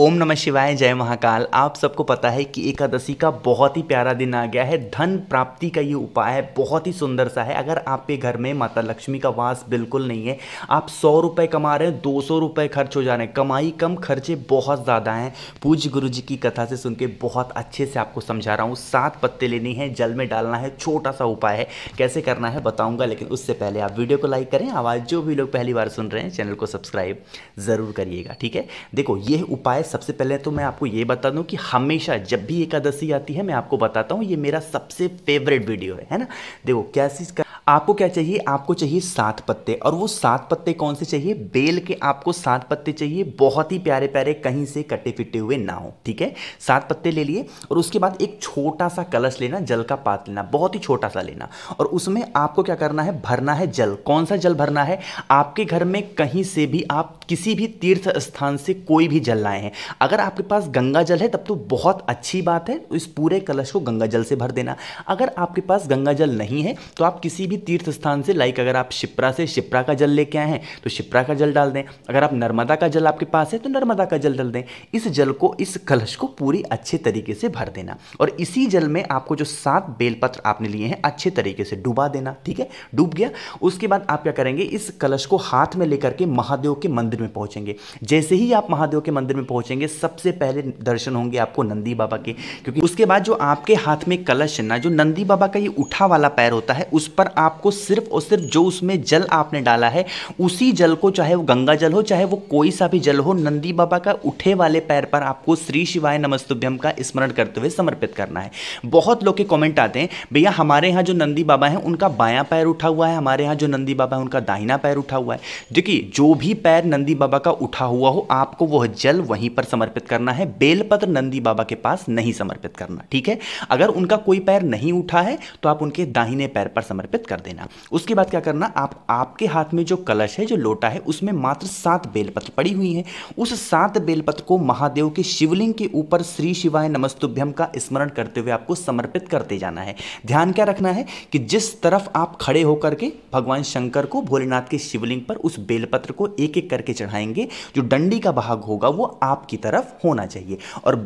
ओम नमः शिवाय जय महाकाल आप सबको पता है कि एकादशी का बहुत ही प्यारा दिन आ गया है धन प्राप्ति का ये उपाय है बहुत ही सुंदर सा है अगर आपके घर में माता लक्ष्मी का वास बिल्कुल नहीं है आप सौ रुपये कमा रहे हैं दो सौ रुपये खर्च हो जा रहे हैं कमाई कम खर्चे बहुत ज़्यादा हैं पूज्य गुरु जी की कथा से सुन के बहुत अच्छे से आपको समझा रहा हूँ सात पत्ते लेने हैं जल में डालना है छोटा सा उपाय है कैसे करना है बताऊँगा लेकिन उससे पहले आप वीडियो को लाइक करें आवाज़ जो भी लोग पहली बार सुन रहे हैं चैनल को सब्सक्राइब ज़रूर करिएगा ठीक है देखो ये उपाय गाइस सबसे पहले तो मैं आपको ये बता दूं कि हमेशा जब भी एकादशी आती है मैं आपको बताता हूँ ये मेरा सबसे फेवरेट वीडियो है है ना देखो कैसी का आपको क्या चाहिए आपको चाहिए सात पत्ते और वो सात पत्ते कौन से चाहिए बेल के आपको सात पत्ते चाहिए बहुत ही प्यारे प्यारे कहीं से कटे फिटे हुए ना हो ठीक है सात पत्ते ले लिए और उसके बाद एक छोटा सा कलश लेना जल का पात लेना बहुत ही छोटा सा लेना और उसमें आपको क्या करना है भरना है जल कौन सा जल भरना है आपके घर में कहीं से भी आप किसी भी तीर्थ स्थान से कोई भी जल लाए हैं अगर आपके पास गंगा जल है तब तो बहुत अच्छी बात है तो इस पूरे कलश को गंगा जल से भर देना अगर आपके पास गंगा जल नहीं है तो आप किसी भी तीर्थ स्थान से लाइक अगर आप शिप्रा से शिप्रा का जल लेके आए हैं तो शिप्रा का जल डाल दें अगर आप नर्मदा का जल आपके पास है तो नर्मदा का जल डाल दें इस जल को इस कलश को पूरी अच्छे तरीके से भर देना और इसी जल में आपको जो सात बेलपत्र आपने लिए हैं अच्छे तरीके से डुबा देना ठीक है डूब गया उसके बाद आप क्या करेंगे इस कलश को हाथ में लेकर के महादेव के मंदिर मंदिर में पहुंचेंगे जैसे ही आप महादेव के मंदिर में पहुंचेंगे सबसे पहले दर्शन होंगे आपको नंदी बाबा के क्योंकि उसके बाद जो आपके हाथ में कलश ना जो नंदी बाबा का ये उठा वाला पैर होता है उस पर आपको सिर्फ और सिर्फ जो उसमें जल आपने डाला है उसी जल को चाहे वो गंगा जल हो चाहे वो कोई सा भी जल हो नंदी बाबा का उठे वाले पैर पर आपको श्री शिवाय नमस्तुभ्यम का स्मरण करते हुए समर्पित करना है बहुत लोग के कॉमेंट आते हैं भैया हमारे यहाँ जो नंदी बाबा हैं उनका बायां पैर उठा हुआ है हमारे यहाँ जो नंदी बाबा है उनका दाहिना पैर उठा हुआ है देखिए जो भी पैर नंदी बाबा का उठा हुआ हो आपको वह जल वहीं पर समर्पित करना है बेलपत्र नंदी बाबा के पास नहीं समर्पित करना ठीक है अगर उनका कोई पैर नहीं उठा है तो आप उनके दाहिने पैर पर समर्पित कर देना उसके बाद क्या करना आप आपके हाथ में जो कलश है जो लोटा है उसमें मात्र सात बेलपत्र पड़ी हुई हैं उस सात बेलपत्र को महादेव के शिवलिंग के ऊपर श्री शिवाय नमस्तुभ्यम का स्मरण करते हुए आपको समर्पित करते जाना है ध्यान क्या रखना है कि जिस तरफ आप खड़े होकर के भगवान शंकर को भोलेनाथ के शिवलिंग पर उस बेलपत्र को एक एक करके करके चढ़ाएंगे जो डंडी का भाग होगा वो आपकी तरफ होना चाहिए और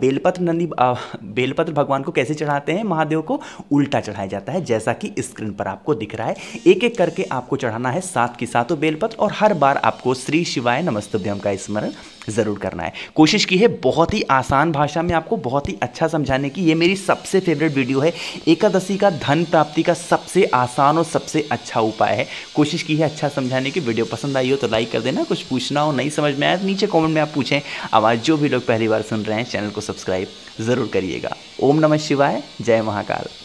बेलपत्र नंदी बेलपत्र भगवान को कैसे चढ़ाते हैं महादेव को उल्टा चढ़ाया जाता है जैसा कि स्क्रीन पर आपको दिख रहा है एक एक करके आपको चढ़ाना है सात की सातों बेलपत्र और हर बार आपको श्री शिवाय नमस्तभ्यम का स्मरण ज़रूर करना है कोशिश की है बहुत ही आसान भाषा में आपको बहुत ही अच्छा समझाने की ये मेरी सबसे फेवरेट वीडियो है एकादशी का धन प्राप्ति का सबसे आसान और सबसे अच्छा उपाय है कोशिश की है अच्छा समझाने की वीडियो पसंद आई हो तो लाइक कर देना कुछ कुछ पूछना हो नहीं समझ में आया तो नीचे कॉमेंट में आप पूछें आज जो भी लोग पहली बार सुन रहे हैं चैनल को सब्सक्राइब ज़रूर करिएगा ओम नमः शिवाय जय महाकाल